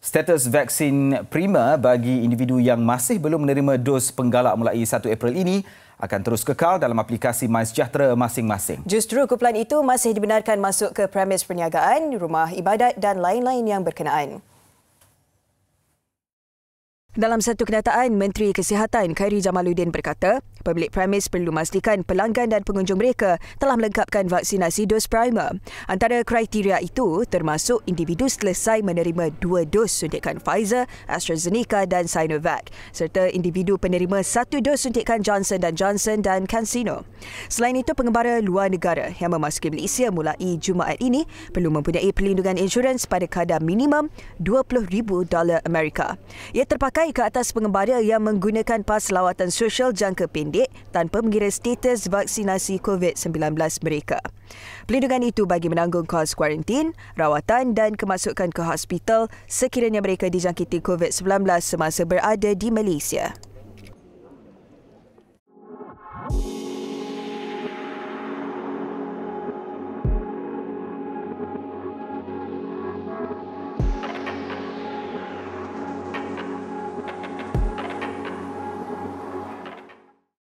Status vaksin prima bagi individu yang masih belum menerima dos penggalak mulai 1 April ini akan terus kekal dalam aplikasi MySejahtera masing-masing. Justru kumpulan itu masih dibenarkan masuk ke premis perniagaan, rumah ibadat dan lain-lain yang berkenaan. Dalam satu kenyataan, Menteri Kesihatan Khairi Jamaluddin berkata, pemilik premis perlu memastikan pelanggan dan pengunjung mereka telah melengkapkan vaksinasi dos primer. Antara kriteria itu termasuk individu selesai menerima dua dos suntikan Pfizer, AstraZeneca dan Sinovac serta individu penerima satu dos suntikan Johnson dan Johnson dan CanSino. Selain itu, pengembara luar negara yang memasuki Malaysia mulai Jumaat ini perlu mempunyai perlindungan insurans pada kadar minimum $20,000 Amerika. Ia terpakai naik ke atas pengembara yang menggunakan pas lawatan sosial jangka pendek tanpa mengira status vaksinasi COVID-19 mereka. Pelindungan itu bagi menanggung kos kuarantin, rawatan dan kemasukan ke hospital sekiranya mereka dijangkiti COVID-19 semasa berada di Malaysia.